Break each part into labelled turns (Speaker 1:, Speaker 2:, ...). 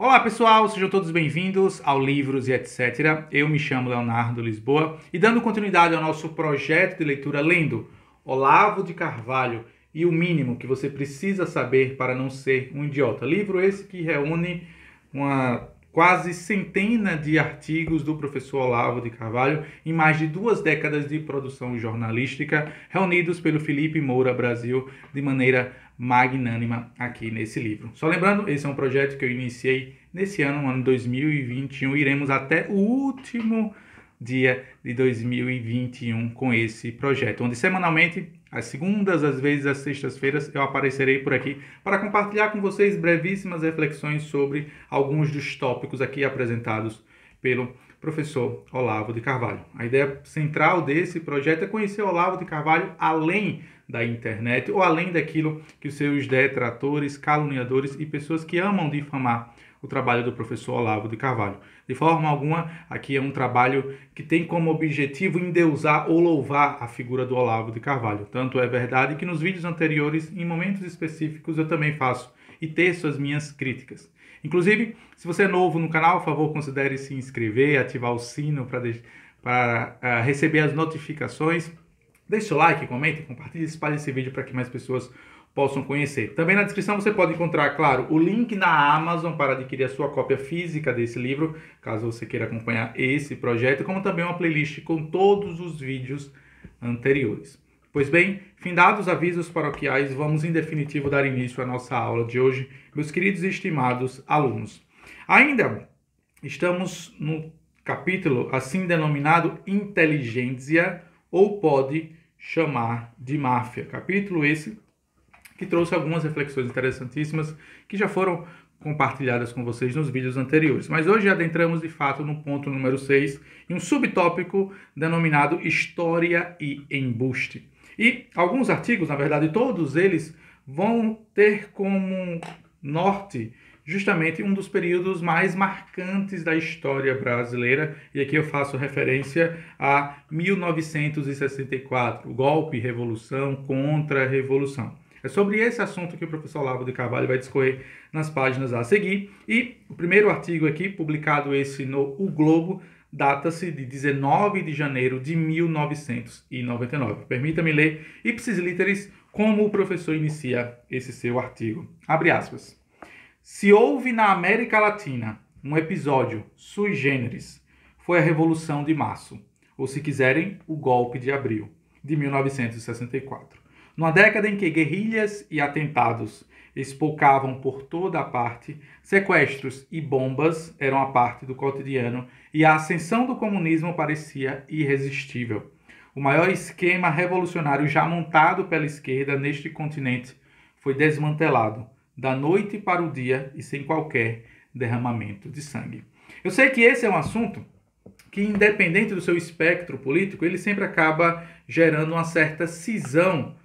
Speaker 1: Olá pessoal, sejam todos bem-vindos ao Livros e etc. Eu me chamo Leonardo Lisboa e dando continuidade ao nosso projeto de leitura lendo Olavo de Carvalho e o mínimo que você precisa saber para não ser um idiota. Livro esse que reúne uma quase centena de artigos do professor Olavo de Carvalho em mais de duas décadas de produção jornalística, reunidos pelo Felipe Moura Brasil de maneira magnânima aqui nesse livro. Só lembrando, esse é um projeto que eu iniciei nesse ano, ano 2021, iremos até o último dia de 2021 com esse projeto, onde semanalmente às segundas, às vezes às sextas-feiras, eu aparecerei por aqui para compartilhar com vocês brevíssimas reflexões sobre alguns dos tópicos aqui apresentados pelo professor Olavo de Carvalho. A ideia central desse projeto é conhecer Olavo de Carvalho além da internet ou além daquilo que os seus detratores, caluniadores e pessoas que amam difamar o trabalho do professor Olavo de Carvalho. De forma alguma, aqui é um trabalho que tem como objetivo endeusar ou louvar a figura do Olavo de Carvalho. Tanto é verdade que nos vídeos anteriores, em momentos específicos, eu também faço e teço as minhas críticas. Inclusive, se você é novo no canal, por favor, considere se inscrever, ativar o sino para, de... uh, eh, receber as notificações. Deixe o like, comente, compartilhe, espalhe esse vídeo para que mais pessoas possam conhecer. Também na descrição você pode encontrar, claro, o link na Amazon para adquirir a sua cópia física desse livro, caso você queira acompanhar esse projeto, como também uma playlist com todos os vídeos anteriores. Pois bem, findados avisos paroquiais, vamos em definitivo dar início à nossa aula de hoje, meus queridos e estimados alunos. Ainda estamos no capítulo assim denominado Inteligência, ou pode chamar de máfia. Capítulo esse que trouxe algumas reflexões interessantíssimas que já foram compartilhadas com vocês nos vídeos anteriores. Mas hoje adentramos de fato no ponto número 6, em um subtópico denominado História e Embuste. E alguns artigos, na verdade todos eles, vão ter como norte justamente um dos períodos mais marcantes da história brasileira, e aqui eu faço referência a 1964, golpe, revolução, contra-revolução. É sobre esse assunto que o professor Lavo de Carvalho vai discorrer nas páginas a seguir. E o primeiro artigo aqui, publicado esse no O Globo, data-se de 19 de janeiro de 1999. Permita-me ler ipsis literis como o professor inicia esse seu artigo. Abre aspas. Se houve na América Latina um episódio sui generis, foi a Revolução de Março, ou se quiserem, o golpe de abril de 1964. Numa década em que guerrilhas e atentados espoucavam por toda a parte, sequestros e bombas eram a parte do cotidiano e a ascensão do comunismo parecia irresistível. O maior esquema revolucionário já montado pela esquerda neste continente foi desmantelado da noite para o dia e sem qualquer derramamento de sangue. Eu sei que esse é um assunto que, independente do seu espectro político, ele sempre acaba gerando uma certa cisão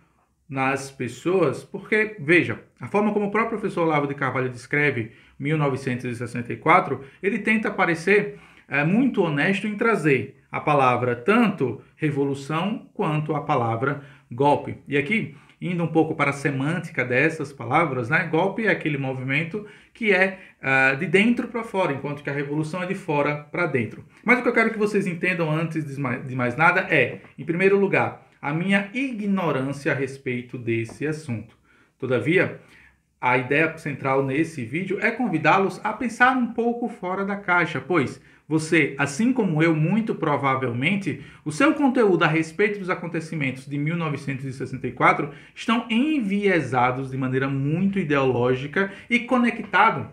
Speaker 1: nas pessoas, porque, veja, a forma como o próprio professor Olavo de Carvalho descreve 1964, ele tenta parecer é, muito honesto em trazer a palavra tanto revolução quanto a palavra golpe. E aqui, indo um pouco para a semântica dessas palavras, né, golpe é aquele movimento que é uh, de dentro para fora, enquanto que a revolução é de fora para dentro. Mas o que eu quero que vocês entendam antes de mais, de mais nada é, em primeiro lugar, a minha ignorância a respeito desse assunto. Todavia, a ideia central nesse vídeo é convidá-los a pensar um pouco fora da caixa, pois você, assim como eu, muito provavelmente, o seu conteúdo a respeito dos acontecimentos de 1964 estão enviesados de maneira muito ideológica e conectado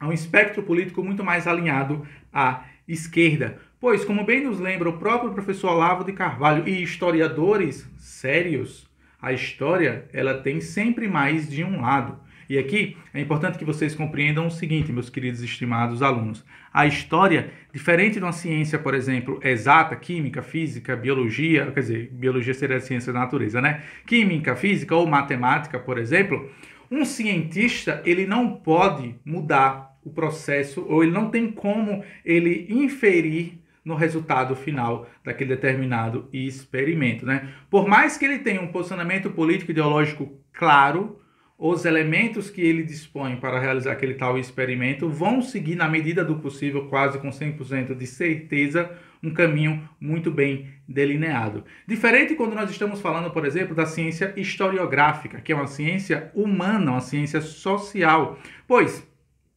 Speaker 1: a um espectro político muito mais alinhado à esquerda. Pois, como bem nos lembra o próprio professor Olavo de Carvalho e historiadores sérios, a história ela tem sempre mais de um lado. E aqui é importante que vocês compreendam o seguinte, meus queridos estimados alunos. A história, diferente de uma ciência, por exemplo, exata, química, física, biologia, quer dizer, biologia seria a ciência da natureza, né? Química, física ou matemática, por exemplo, um cientista, ele não pode mudar o processo ou ele não tem como ele inferir no resultado final daquele determinado experimento. Né? Por mais que ele tenha um posicionamento político ideológico claro, os elementos que ele dispõe para realizar aquele tal experimento vão seguir, na medida do possível, quase com 100% de certeza, um caminho muito bem delineado. Diferente quando nós estamos falando, por exemplo, da ciência historiográfica, que é uma ciência humana, uma ciência social, pois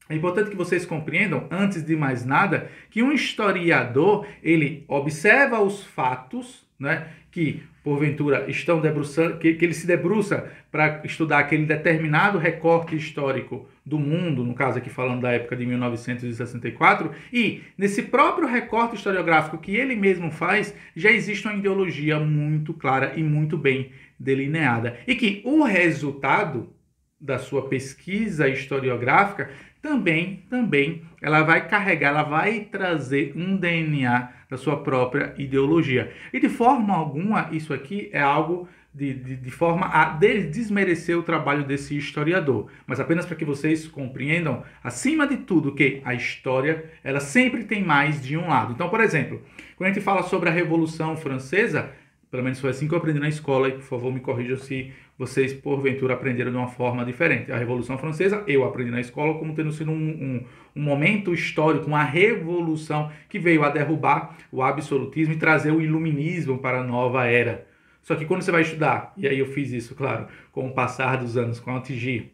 Speaker 1: é importante que vocês compreendam, antes de mais nada, que um historiador ele observa os fatos, né, que porventura estão debruçando, que, que ele se debruça para estudar aquele determinado recorte histórico do mundo, no caso aqui falando da época de 1964, e nesse próprio recorte historiográfico que ele mesmo faz, já existe uma ideologia muito clara e muito bem delineada, e que o resultado da sua pesquisa historiográfica também, também ela vai carregar, ela vai trazer um DNA da sua própria ideologia. E de forma alguma, isso aqui é algo de, de, de forma a desmerecer o trabalho desse historiador. Mas apenas para que vocês compreendam, acima de tudo, que a história ela sempre tem mais de um lado. Então, por exemplo, quando a gente fala sobre a Revolução Francesa, pelo menos foi assim que eu aprendi na escola, e por favor me corrija se vocês porventura aprenderam de uma forma diferente. A Revolução Francesa, eu aprendi na escola como tendo sido um, um, um, momento histórico, uma revolução que veio a derrubar o absolutismo e trazer o iluminismo para a nova era. Só que quando você vai estudar, e aí eu fiz isso, claro, com o passar dos anos, com o atingir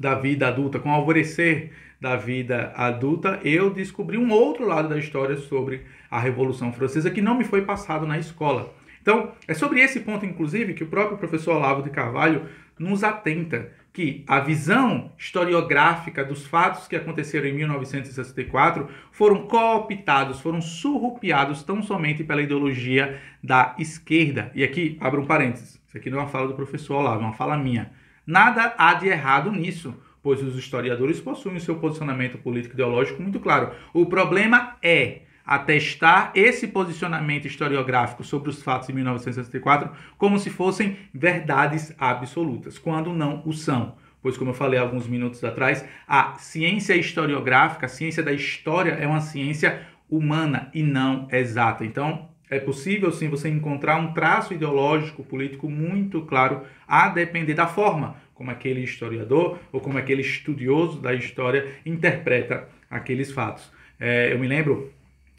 Speaker 1: da vida adulta, com o alvorecer da vida adulta, eu descobri um outro lado da história sobre a Revolução Francesa que não me foi passado na escola. Então, é sobre esse ponto, inclusive, que o próprio professor Olavo de Carvalho nos atenta que a visão historiográfica dos fatos que aconteceram em 1964 foram cooptados, foram surrupiados tão somente pela ideologia da esquerda. E aqui, abro um parênteses, isso aqui não é uma fala do professor Olavo, é uma fala minha. Nada há de errado nisso, pois os historiadores possuem o seu posicionamento político ideológico muito claro. O problema é atestar esse posicionamento historiográfico sobre os fatos de 1964 como se fossem verdades absolutas, quando não o são. Pois, como eu falei alguns minutos atrás, a ciência historiográfica, a ciência da história, é uma ciência humana e não exata. Então, é possível sim você encontrar um traço ideológico, político muito claro, a depender da forma como aquele historiador ou como aquele estudioso da história interpreta aqueles fatos. É, eu me lembro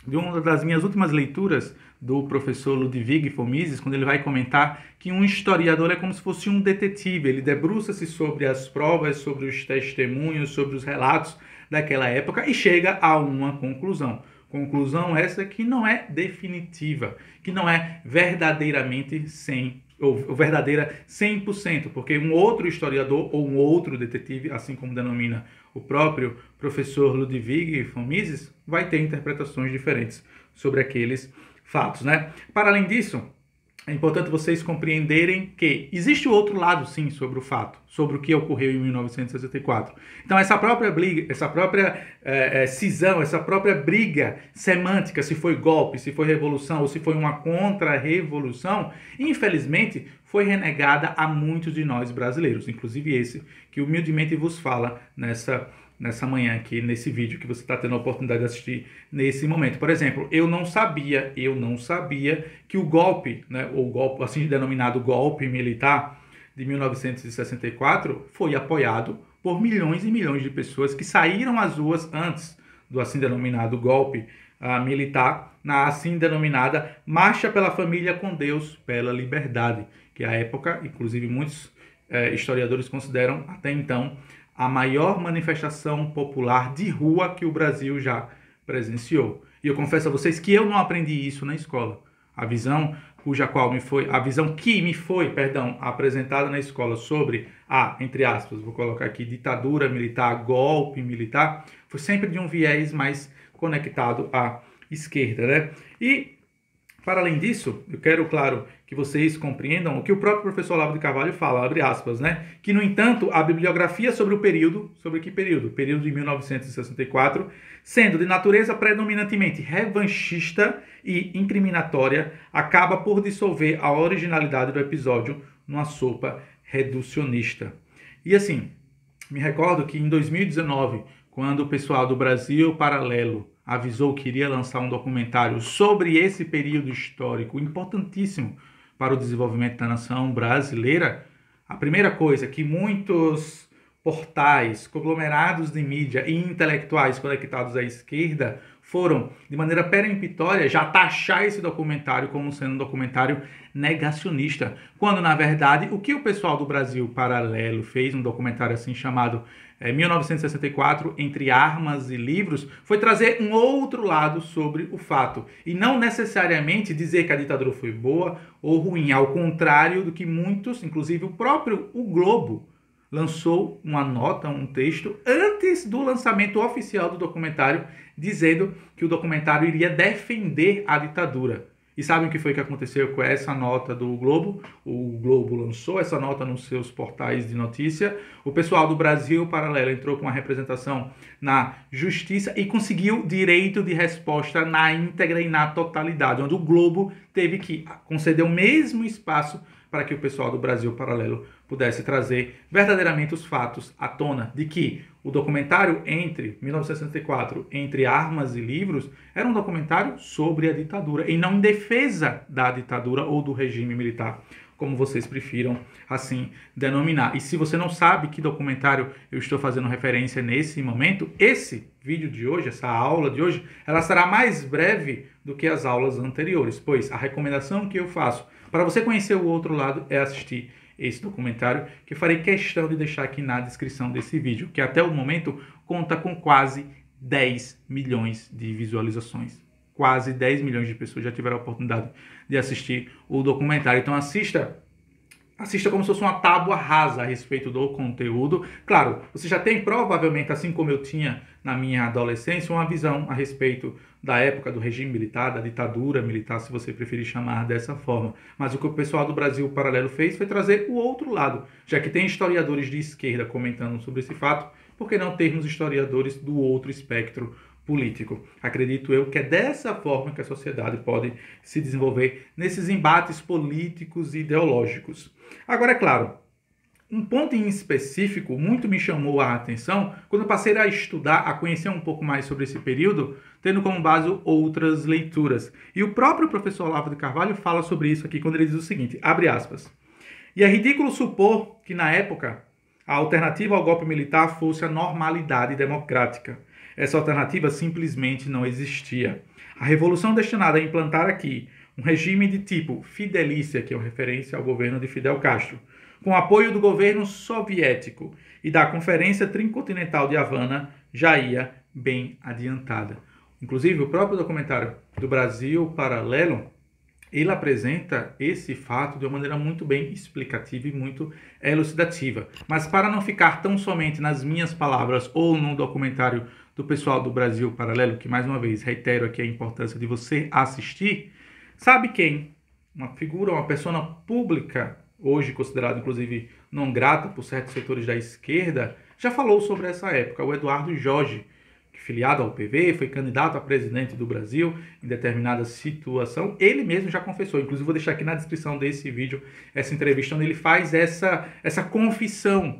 Speaker 1: de uma das minhas últimas leituras do professor Ludwig von Mises, quando ele vai comentar que um historiador é como se fosse um detetive, ele debruça-se sobre as provas, sobre os testemunhos, sobre os relatos daquela época e chega a uma conclusão. Conclusão essa que não é definitiva, que não é verdadeiramente sem ou verdadeira 100%, porque um outro historiador ou um outro detetive, assim como denomina o próprio professor Ludwig von Mises, vai ter interpretações diferentes sobre aqueles fatos, né? Para além disso, é importante vocês compreenderem que existe o outro lado, sim, sobre o fato, sobre o que ocorreu em 1964. Então, essa própria briga, essa própria é, é, cisão, essa própria briga semântica, se foi golpe, se foi revolução ou se foi uma contra-revolução, infelizmente, foi renegada a muitos de nós brasileiros, inclusive esse que humildemente vos fala nessa nessa manhã aqui, nesse vídeo que você está tendo a oportunidade de assistir nesse momento. Por exemplo, eu não sabia, eu não sabia que o golpe, né, ou golpe, assim denominado golpe militar de 1964 foi apoiado por milhões e milhões de pessoas que saíram às ruas antes do assim denominado golpe uh, militar, na assim denominada Marcha pela Família com Deus, pela Liberdade, que a época, inclusive muitos eh, historiadores consideram até então a maior manifestação popular de rua que o Brasil já presenciou. E eu confesso a vocês que eu não aprendi isso na escola. A visão cuja qual me foi, a visão que me foi, perdão, apresentada na escola sobre a, entre aspas, vou colocar aqui, ditadura militar, golpe militar, foi sempre de um viés mais conectado à esquerda, né? E para além disso, eu quero, claro, que vocês compreendam o que o próprio professor Olavo de Carvalho fala, abre aspas, né? Que, no entanto, a bibliografia sobre o período, sobre que período? Período de 1964, sendo de natureza predominantemente revanchista e incriminatória, acaba por dissolver a originalidade do episódio numa sopa reducionista. E assim, me recordo que em 2019, quando o pessoal do Brasil Paralelo avisou que iria lançar um documentário sobre esse período histórico importantíssimo para o desenvolvimento da nação brasileira, a primeira coisa que muitos portais, conglomerados de mídia e intelectuais conectados à esquerda foram, de maneira peremptória, já taxar esse documentário como sendo um documentário negacionista, quando, na verdade, o que o pessoal do Brasil Paralelo fez, um documentário assim chamado é, eh, 1964, Entre Armas e Livros, foi trazer um outro lado sobre o fato, e não necessariamente dizer que a ditadura foi boa ou ruim, ao contrário do que muitos, inclusive o próprio O Globo, lançou uma nota, um texto, antes do lançamento oficial do documentário, dizendo que o documentário iria defender a ditadura. E sabem o que foi que aconteceu com essa nota do Globo? O Globo lançou essa nota nos seus portais de notícia. O pessoal do Brasil Paralelo entrou com a representação na justiça e conseguiu direito de resposta na íntegra e na totalidade, onde o Globo teve que conceder o mesmo espaço para que o pessoal do Brasil Paralelo pudesse trazer verdadeiramente os fatos à tona de que o documentário entre 1964, entre armas e livros, era um documentário sobre a ditadura e não em defesa da ditadura ou do regime militar, como vocês prefiram assim denominar. E se você não sabe que documentário eu estou fazendo referência nesse momento, esse vídeo de hoje, essa aula de hoje, ela será mais breve do que as aulas anteriores, pois a recomendação que eu faço para você conhecer o outro lado, é assistir esse documentário, que farei questão de deixar aqui na descrição desse vídeo, que até o momento conta com quase 10 milhões de visualizações. Quase 10 milhões de pessoas já tiveram a oportunidade de assistir o documentário. Então assista assista como se fosse uma tábua rasa a respeito do conteúdo. Claro, você já tem provavelmente, assim como eu tinha na minha adolescência, uma visão a respeito da época do regime militar, da ditadura militar, se você preferir chamar dessa forma. Mas o que o pessoal do Brasil Paralelo fez foi trazer o outro lado, já que tem historiadores de esquerda comentando sobre esse fato, por que não termos historiadores do outro espectro político. Acredito eu que é dessa forma que a sociedade pode se desenvolver nesses embates políticos e ideológicos. Agora, é claro, um ponto em específico muito me chamou a atenção quando passei a estudar, a conhecer um pouco mais sobre esse período, tendo como base outras leituras. E o próprio professor Olavo de Carvalho fala sobre isso aqui quando ele diz o seguinte, abre aspas, e é ridículo supor que na época a alternativa ao golpe militar fosse a normalidade democrática. Essa alternativa simplesmente não existia. A revolução destinada a implantar aqui um regime de tipo fidelícia, que é uma referência ao governo de Fidel Castro, com apoio do governo soviético e da Conferência Tricontinental de Havana, já ia bem adiantada. Inclusive, o próprio documentário do Brasil Paralelo ele apresenta esse fato de uma maneira muito bem explicativa e muito elucidativa. Mas para não ficar tão somente nas minhas palavras ou num documentário do pessoal do Brasil Paralelo, que mais uma vez reitero aqui a importância de você assistir, sabe quem? Uma figura, uma persona pública, hoje considerada inclusive não grata por certos setores da esquerda, já falou sobre essa época, o Eduardo Jorge filiado ao PV, foi candidato a presidente do Brasil em determinada situação. Ele mesmo já confessou. Inclusive, vou deixar aqui na descrição desse vídeo essa entrevista onde ele faz essa, essa confissão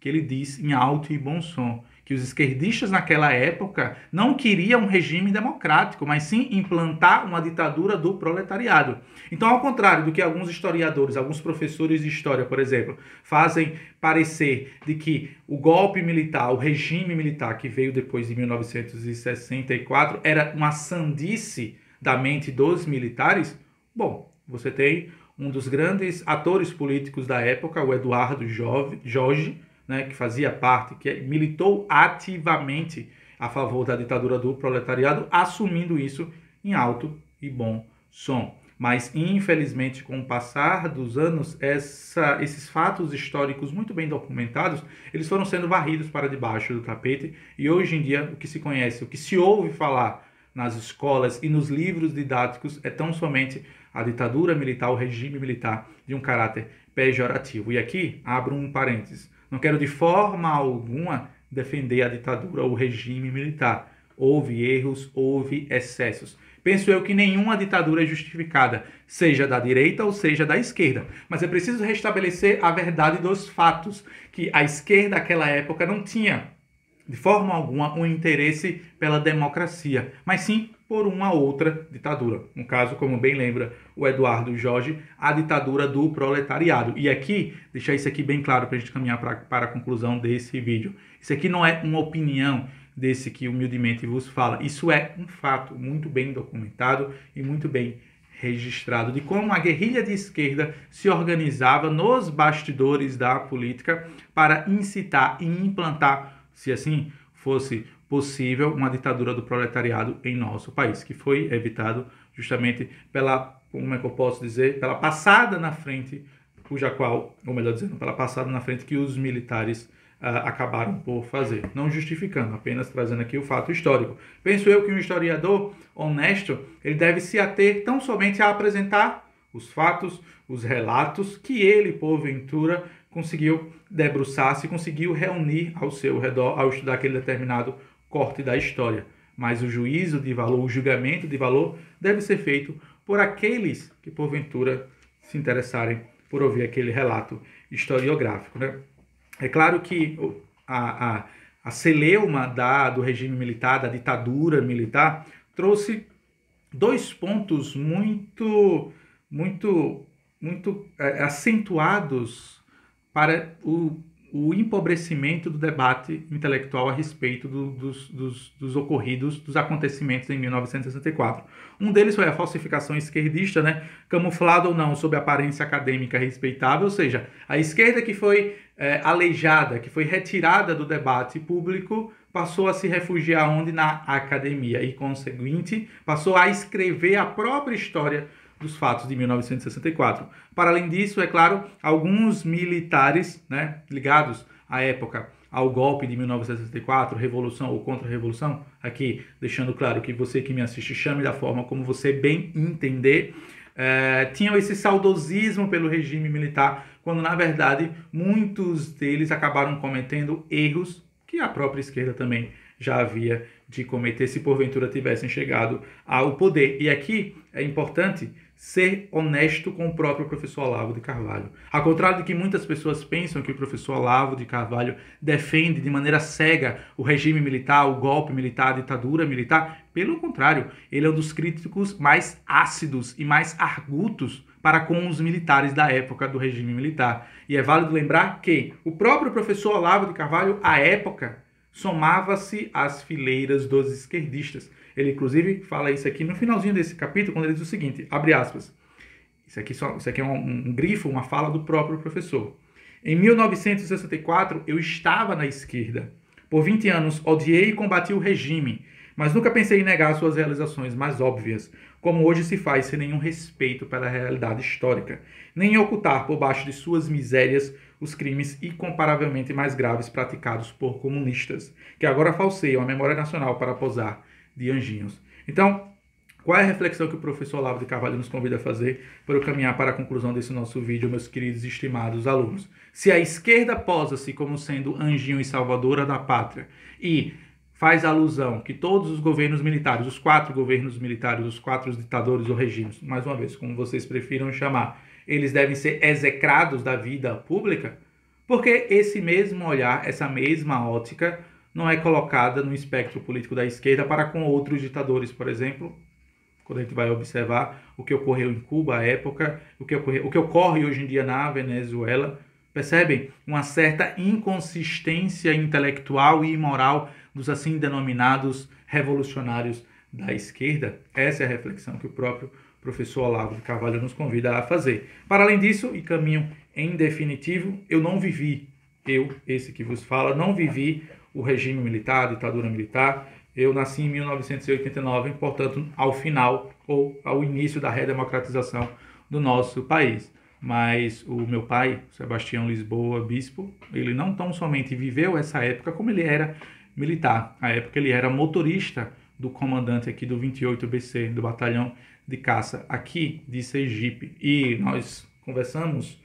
Speaker 1: que ele diz em alto e bom som que os esquerdistas naquela época não queriam um regime democrático, mas sim implantar uma ditadura do proletariado. Então, ao contrário do que alguns historiadores, alguns professores de história, por exemplo, fazem parecer de que o golpe militar, o regime militar que veio depois de 1964 era uma sandice da mente dos militares, bom, você tem um dos grandes atores políticos da época, o Eduardo Jorge né, que fazia parte, que militou ativamente a favor da ditadura do proletariado, assumindo isso em alto e bom som. Mas, infelizmente, com o passar dos anos, essa, esses fatos históricos muito bem documentados, eles foram sendo varridos para debaixo do tapete e hoje em dia o que se conhece, o que se ouve falar nas escolas e nos livros didáticos é tão somente a ditadura militar, o regime militar de um caráter pejorativo. E aqui abro um parênteses. Não quero de forma alguma defender a ditadura ou o regime militar. Houve erros, houve excessos. Penso eu que nenhuma ditadura é justificada, seja da direita ou seja da esquerda. Mas é preciso restabelecer a verdade dos fatos, que a esquerda naquela época não tinha de forma alguma, um interesse pela democracia, mas sim por uma outra ditadura. No caso, como bem lembra o Eduardo Jorge, a ditadura do proletariado. E aqui, deixar isso aqui bem claro para a gente caminhar pra, para a conclusão desse vídeo. Isso aqui não é uma opinião desse que humildemente vos fala. Isso é um fato muito bem documentado e muito bem registrado de como a guerrilha de esquerda se organizava nos bastidores da política para incitar e implantar se assim fosse possível, uma ditadura do proletariado em nosso país, que foi evitado justamente pela, como é que eu posso dizer, pela passada na frente, cuja qual, ou melhor dizendo, pela passada na frente que os militares Uh, acabaram por fazer. Não justificando, apenas trazendo aqui o fato histórico. Penso eu que um historiador honesto ele deve se ater tão somente a apresentar os fatos, os relatos que ele, porventura, conseguiu debruçar-se, conseguiu reunir ao seu redor ao estudar aquele determinado corte da história. Mas o juízo de valor, o julgamento de valor, deve ser feito por aqueles que porventura se interessarem por ouvir aquele relato historiográfico. Né? É claro que a, a, a celeuma da, do regime militar, da ditadura militar, trouxe dois pontos muito, muito, muito é, acentuados para o, o empobrecimento do debate intelectual a respeito do, dos, dos, dos, ocorridos, dos acontecimentos em 1964. Um deles foi a falsificação esquerdista, né, camuflada ou não, sob aparência acadêmica respeitável, ou seja, a esquerda que foi é, aleijada, que foi retirada do debate público, passou a se refugiar onde? Na academia, e, conseguinte, passou a escrever a própria história dos fatos de 1964. Para além disso, é claro, alguns militares né, ligados à época ao golpe de 1964, revolução ou contra-revolução, aqui deixando claro que você que me assiste chame da forma como você bem entender, é, tinham esse saudosismo pelo regime militar, quando na verdade muitos deles acabaram cometendo erros que a própria esquerda também já havia de cometer se porventura tivessem chegado ao poder. E aqui é importante ser honesto com o próprio professor Olavo de Carvalho. Ao contrário de que muitas pessoas pensam que o professor Olavo de Carvalho defende de maneira cega o regime militar, o golpe militar, a ditadura militar, pelo contrário, ele é um dos críticos mais ácidos e mais argutos para com os militares da época do regime militar. E é válido lembrar que o próprio professor Olavo de Carvalho, à época, somava-se às fileiras dos esquerdistas. Ele, inclusive, fala isso aqui no finalzinho desse capítulo, quando ele diz o seguinte, abre aspas. Isso aqui, só, isso aqui é um, um grifo, uma fala do próprio professor. Em 1964, eu estava na esquerda. Por 20 anos, odiei e combati o regime, mas nunca pensei em negar suas realizações mais óbvias, como hoje se faz sem nenhum respeito pela realidade histórica, nem ocultar por baixo de suas misérias os crimes incomparavelmente mais graves praticados por comunistas, que agora falseiam a memória nacional para posar de anjinhos. Então, qual é a reflexão que o professor Olavo de Carvalho nos convida a fazer para eu caminhar para a conclusão desse nosso vídeo, meus queridos e estimados alunos? Se a esquerda posa-se como sendo anjinho e salvadora da pátria e faz alusão que todos os governos militares, os quatro governos militares, os quatro ditadores ou regimes, mais uma vez, como vocês prefiram chamar, eles devem ser execrados da vida pública, porque esse mesmo olhar, essa mesma ótica, não é colocada no espectro político da esquerda para com outros ditadores, por exemplo, quando a gente vai observar o que ocorreu em Cuba à época, o que, ocorre, o que ocorre hoje em dia na Venezuela, percebem uma certa inconsistência intelectual e moral dos assim denominados revolucionários da esquerda? Essa é a reflexão que o próprio professor Olavo de Carvalho nos convida a fazer. Para além disso, e caminho em definitivo, eu não vivi, eu, esse que vos fala, não vivi o regime militar, a ditadura militar. Eu nasci em 1989, portanto, ao final ou ao início da redemocratização do nosso país. Mas o meu pai, Sebastião Lisboa, bispo, ele não tão somente viveu essa época, como ele era militar. A época ele era motorista do comandante aqui do 28BC, do batalhão de caça aqui de Sergipe. E nós conversamos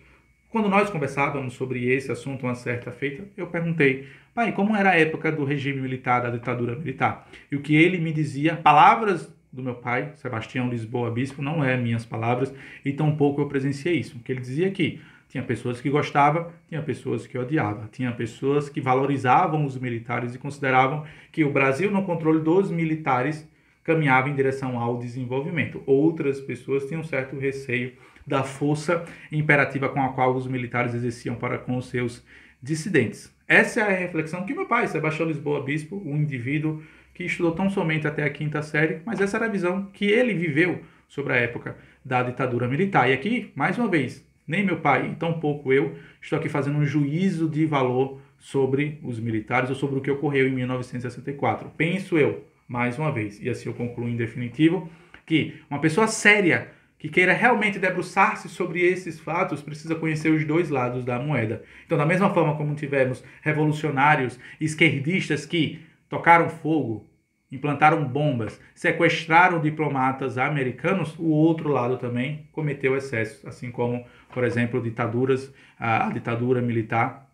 Speaker 1: quando nós conversávamos sobre esse assunto uma certa feita, eu perguntei, pai, como era a época do regime militar, da ditadura militar? E o que ele me dizia, palavras do meu pai, Sebastião Lisboa Bispo, não é minhas palavras, e tampouco eu presenciei isso. O que ele dizia é que tinha pessoas que gostavam, tinha pessoas que odiavam, tinha pessoas que valorizavam os militares e consideravam que o Brasil, no controle dos militares, caminhava em direção ao desenvolvimento. Outras pessoas tinham certo receio da força imperativa com a qual os militares exerciam para com os seus dissidentes. Essa é a reflexão que meu pai, Sebastião Lisboa Bispo, um indivíduo que estudou tão somente até a quinta série, mas essa era a visão que ele viveu sobre a época da ditadura militar. E aqui, mais uma vez, nem meu pai, e tampouco eu, estou aqui fazendo um juízo de valor sobre os militares ou sobre o que ocorreu em 1964. Penso eu, mais uma vez, e assim eu concluo em definitivo, que uma pessoa séria que queira realmente debruçar-se sobre esses fatos precisa conhecer os dois lados da moeda. Então, da mesma forma como tivemos revolucionários esquerdistas que tocaram fogo, implantaram bombas, sequestraram diplomatas americanos, o outro lado também cometeu excessos, assim como, por exemplo, ditaduras, a ditadura militar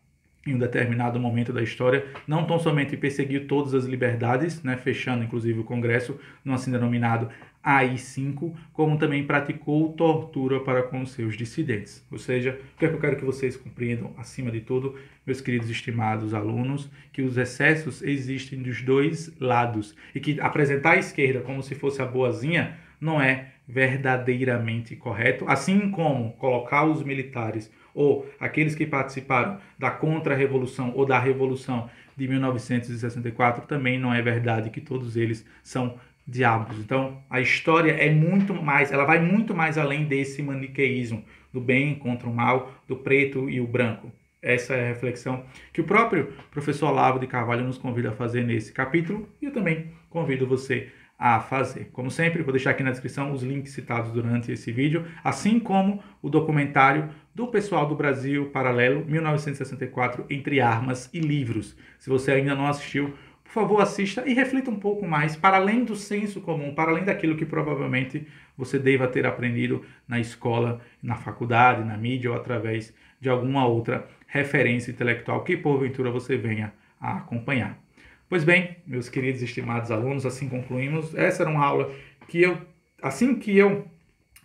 Speaker 1: em um determinado momento da história, não tão somente perseguiu todas as liberdades, né, fechando inclusive o Congresso, no assim denominado AI-5, como também praticou tortura para com seus dissidentes. Ou seja, o que, é que eu quero que vocês compreendam, acima de tudo, meus queridos estimados alunos, que os excessos existem dos dois lados e que apresentar a esquerda como se fosse a boazinha não é verdadeiramente correto, assim como colocar os militares ou aqueles que participaram da contra-revolução ou da revolução de 1964, também não é verdade que todos eles são diabos. Então, a história é muito mais, ela vai muito mais além desse maniqueísmo do bem contra o mal, do preto e o branco. Essa é a reflexão que o próprio professor Lavo de Carvalho nos convida a fazer nesse capítulo e eu também convido você a fazer. Como sempre, vou deixar aqui na descrição os links citados durante esse vídeo, assim como o documentário do pessoal do Brasil Paralelo 1964 entre armas e livros. Se você ainda não assistiu, por favor, assista e reflita um pouco mais para além do senso comum, para além daquilo que provavelmente você deva ter aprendido na escola, na faculdade, na mídia ou através de alguma outra referência intelectual que porventura você venha a acompanhar. Pois bem, meus queridos e estimados alunos, assim concluímos. Essa era uma aula que eu, assim que eu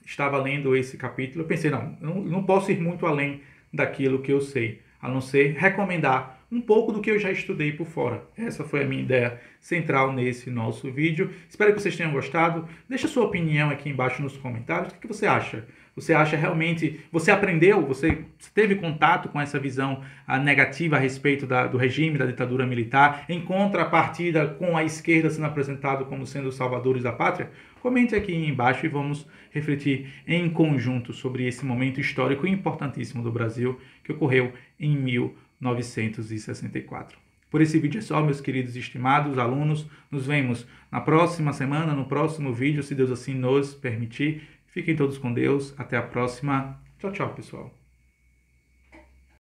Speaker 1: estava lendo esse capítulo, eu pensei, não, não, não posso ir muito além daquilo que eu sei, a não ser recomendar um pouco do que eu já estudei por fora. Essa foi a minha ideia central nesse nosso vídeo. Espero que vocês tenham gostado. Deixa sua opinião aqui embaixo nos comentários. O que você acha? Você acha realmente, você aprendeu, você teve contato com essa visão ah, negativa a respeito da, do regime, da ditadura militar, em contrapartida com a esquerda sendo apresentado como sendo os salvadores da pátria? Comente aqui embaixo e vamos refletir em conjunto sobre esse momento histórico importantíssimo do Brasil que ocorreu em 1900. 964. Por esse vídeo é só, meus queridos e estimados alunos. Nos vemos na próxima semana, no próximo vídeo, se Deus assim nos permitir. Fiquem todos com Deus. Até a próxima. Tchau, tchau, pessoal.